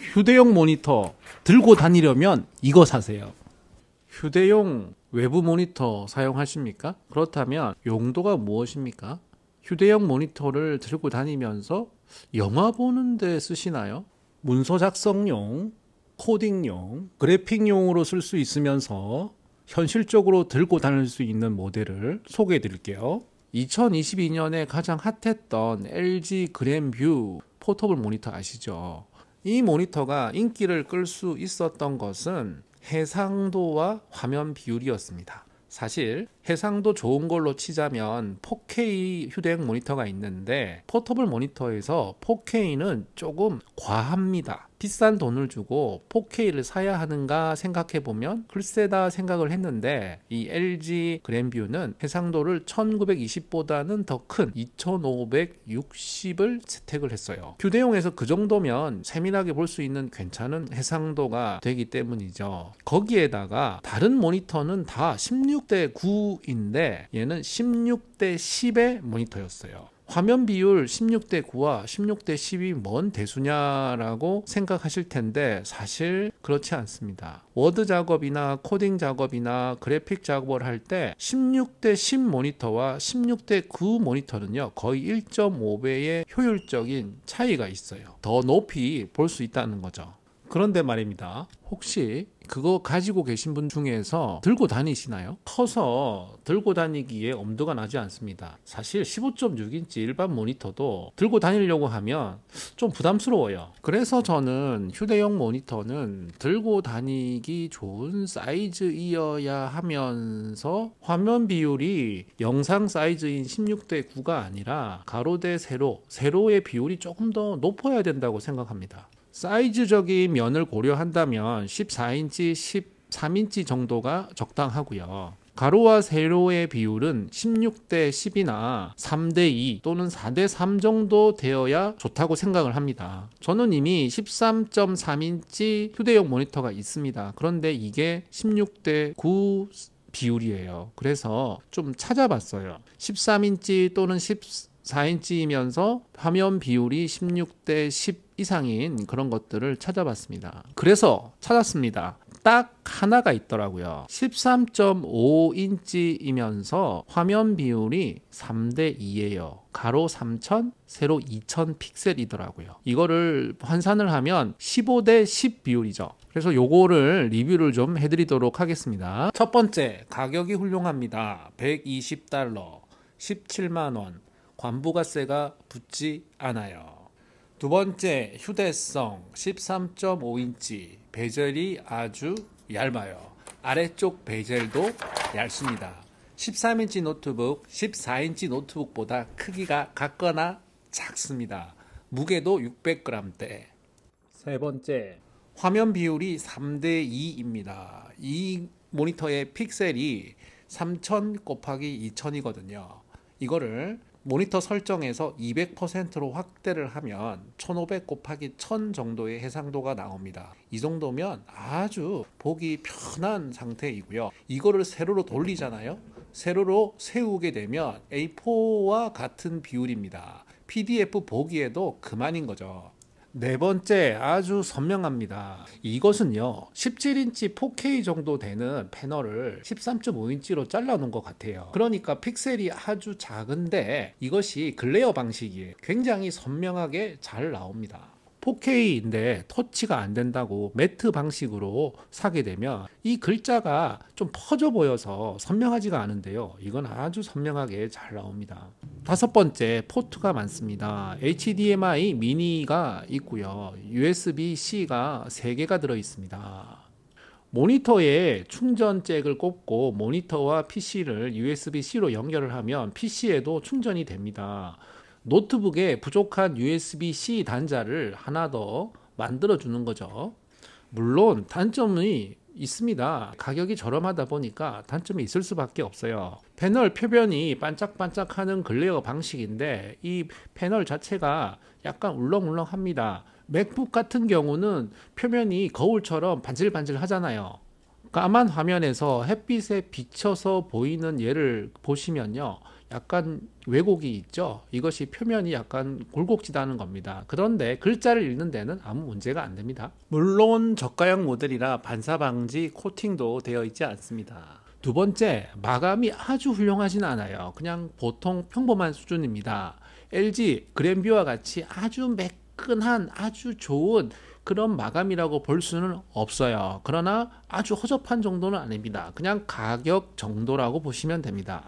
휴대용 모니터 들고 다니려면 이거 사세요. 휴대용 외부 모니터 사용하십니까? 그렇다면 용도가 무엇입니까? 휴대용 모니터를 들고 다니면서 영화 보는데 쓰시나요? 문서 작성용, 코딩용, 그래픽용으로 쓸 수 있으면서 현실적으로 들고 다닐 수 있는 모델을 소개해 드릴게요. 2022년에 가장 핫했던 LG 그램뷰 포터블 모니터 아시죠? 이 모니터가 인기를 끌 수 있었던 것은 해상도와 화면 비율이었습니다. 사실 해상도 좋은 걸로 치자면 4K 휴대용 모니터가 있는데 포터블 모니터에서 4K는 조금 과합니다. 비싼 돈을 주고 4K를 사야 하는가 생각해 보면 글쎄다 생각을 했는데 이 LG 그랜뷰는 해상도를 1920보다는 더 큰 2560을 채택을 했어요. 휴대용에서 그 정도면 세밀하게 볼 수 있는 괜찮은 해상도가 되기 때문이죠. 거기에다가 다른 모니터는 다16 1 6대 9인데 얘는 16대 10의 모니터였어요. 화면 비율 16대 9와 16대 10이 뭔 대수냐라고 생각하실 텐데 사실 그렇지 않습니다. 워드 작업이나 코딩 작업이나 그래픽 작업을 할 때 16대 10 모니터와 16대 9 모니터는요 거의 1.5배의 효율적인 차이가 있어요. 더 높이 볼 수 있다는 거죠. 그런데 말입니다. 혹시 그거 가지고 계신 분 중에서 들고 다니시나요? 커서 들고 다니기에 엄두가 나지 않습니다. 사실 15.6인치 일반 모니터도 들고 다니려고 하면 좀 부담스러워요. 그래서 저는 휴대용 모니터는 들고 다니기 좋은 사이즈이어야 하면서 화면 비율이 영상 사이즈인 16대 9가 아니라 가로 대 세로, 세로의 비율이 조금 더 높아야 된다고 생각합니다. 사이즈적인 면을 고려한다면 14인치, 13인치 정도가 적당하고요. 가로와 세로의 비율은 16대 10이나 3대 2 또는 4대 3 정도 되어야 좋다고 생각을 합니다. 저는 이미 13.3인치 휴대용 모니터가 있습니다. 그런데 이게 16대 9 비율이에요. 그래서 좀 찾아봤어요. 13인치 또는 14인치이면서 화면 비율이 16대 10 이상인 그런 것들을 찾아봤습니다. 그래서 찾았습니다. 딱 하나가 있더라고요. 13.5인치이면서 화면 비율이 3대 2예요. 가로 3000, 세로 2000 픽셀이더라고요. 이거를 환산을 하면 15대 10 비율이죠. 그래서 요거를 리뷰를 좀 해드리도록 하겠습니다. 첫 번째, 가격이 훌륭합니다. 120달러, 17만원, 관부가세가 붙지 않아요. 두 번째, 휴대성 13.5인치 베젤이 아주 얇아요. 아래쪽 베젤도 얇습니다. 13인치 노트북, 14인치 노트북보다 크기가 같거나 작습니다. 무게도 600g대. 세 번째, 화면 비율이 3대 2입니다. 이 모니터의 픽셀이 3000 곱하기 2000이거든요. 이거를 모니터 설정에서 200%로 확대를 하면 1500 곱하기 1000 정도의 해상도가 나옵니다. 이 정도면 아주 보기 편한 상태이고요. 이거를 세로로 돌리잖아요. 세로로 세우게 되면 A4와 같은 비율입니다. PDF 보기에도 그만인 거죠. 네 번째 아주 선명합니다. 이것은요 17인치 4K 정도 되는 패널을 13.5인치로 잘라놓은 것 같아요. 그러니까 픽셀이 아주 작은데 이것이 글레어 방식이에요. 굉장히 선명하게 잘 나옵니다. 4K인데 터치가 안 된다고 매트 방식으로 사게 되면 이 글자가 좀 퍼져 보여서 선명하지가 않은데요. 이건 아주 선명하게 잘 나옵니다. 다섯 번째 포트가 많습니다. HDMI 미니가 있고요. USB-C가 3개가 들어 있습니다. 모니터에 충전 잭을 꽂고 모니터와 PC를 USB-C로 연결을 하면 PC에도 충전이 됩니다. 노트북에 부족한 USB-C 단자를 하나 더 만들어 주는 거죠. 물론 단점이 있습니다. 가격이 저렴하다 보니까 단점이 있을 수밖에 없어요. 패널 표면이 반짝반짝하는 글레어 방식인데 이 패널 자체가 약간 울렁울렁합니다. 맥북 같은 경우는 표면이 거울처럼 반질반질 하잖아요. 까만 화면에서 햇빛에 비쳐서 보이는 예를 보시면요. 약간 왜곡이 있죠. 이것이 표면이 약간 골곡지다는 겁니다. 그런데 글자를 읽는 데는 아무 문제가 안 됩니다. 물론 저가형 모델이라 반사 방지 코팅도 되어 있지 않습니다. 두 번째, 마감이 아주 훌륭하진 않아요. 그냥 보통 평범한 수준입니다. LG 그랜뷰와 같이 아주 매끈한 아주 좋은 그런 마감이라고 볼 수는 없어요. 그러나 아주 허접한 정도는 아닙니다. 그냥 가격 정도라고 보시면 됩니다.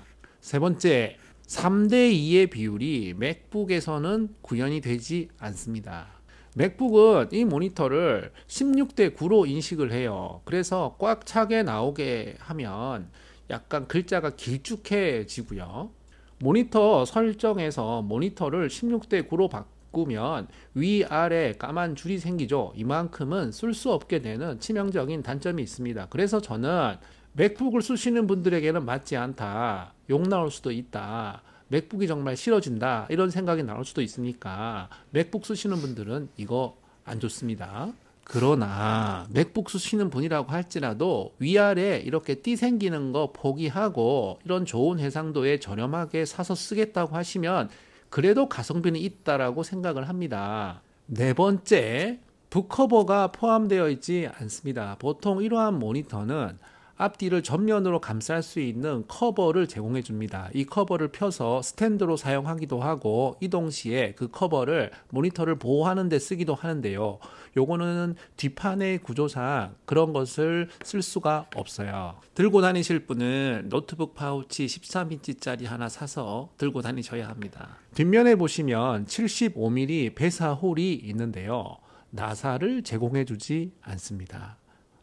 세 번째, 3대 2의 비율이 맥북에서는 구현이 되지 않습니다. 맥북은 이 모니터를 16대 9로 인식을 해요. 그래서 꽉 차게 나오게 하면 약간 글자가 길쭉해지고요. 모니터 설정에서 모니터를 16대 9로 바꿔 꾸면 위아래 까만 줄이 생기죠. 이만큼은 쓸 수 없게 되는 치명적인 단점이 있습니다. 그래서 저는 맥북을 쓰시는 분들에게는 맞지 않다. 욕 나올 수도 있다. 맥북이 정말 싫어진다. 이런 생각이 나올 수도 있으니까 맥북 쓰시는 분들은 이거 안 좋습니다. 그러나 맥북 쓰시는 분이라고 할지라도 위아래 이렇게 띠 생기는 거 포기하고 이런 좋은 해상도에 저렴하게 사서 쓰겠다고 하시면 그래도 가성비는 있다라고 생각을 합니다. 네 번째, 북커버가 포함되어 있지 않습니다. 보통 이러한 모니터는 앞뒤를 전면으로 감쌀 수 있는 커버를 제공해 줍니다. 이 커버를 펴서 스탠드로 사용하기도 하고 이동 시에 그 커버를 모니터를 보호하는 데 쓰기도 하는데요. 요거는 뒷판의 구조상 그런 것을 쓸 수가 없어요. 들고 다니실 분은 노트북 파우치 13인치짜리 하나 사서 들고 다니셔야 합니다. 뒷면에 보시면 75mm 배사 홀이 있는데요. 나사를 제공해 주지 않습니다.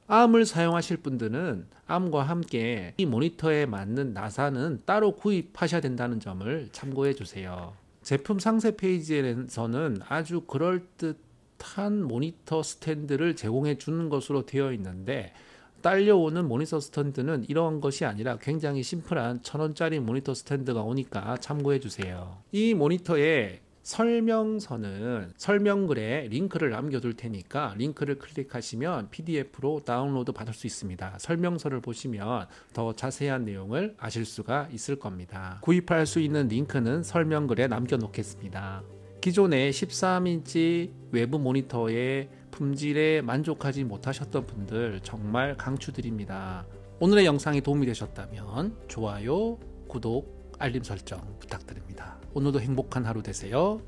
암을 사용하실 분들은 암과 함께 이 모니터에 맞는 나사는 따로 구입하셔야 된다는 점을 참고해 주세요. 제품 상세 페이지에서는 아주 그럴듯한 모니터 스탠드를 제공해 주는 것으로 되어 있는데 딸려오는 모니터 스탠드는 이러한 것이 아니라 굉장히 심플한 천원짜리 모니터 스탠드가 오니까 참고해 주세요. 이 모니터에 설명서는 설명글에 링크를 남겨둘 테니까 링크를 클릭하시면 PDF로 다운로드 받을 수 있습니다. 설명서를 보시면 더 자세한 내용을 아실 수가 있을 겁니다. 구입할 수 있는 링크는 설명글에 남겨놓겠습니다. 기존의 13인치 외부 모니터의 품질에 만족하지 못하셨던 분들 정말 강추드립니다. 오늘의 영상이 도움이 되셨다면 좋아요, 구독, 알림 설정 부탁드립니다. 오늘도 행복한 하루 되세요.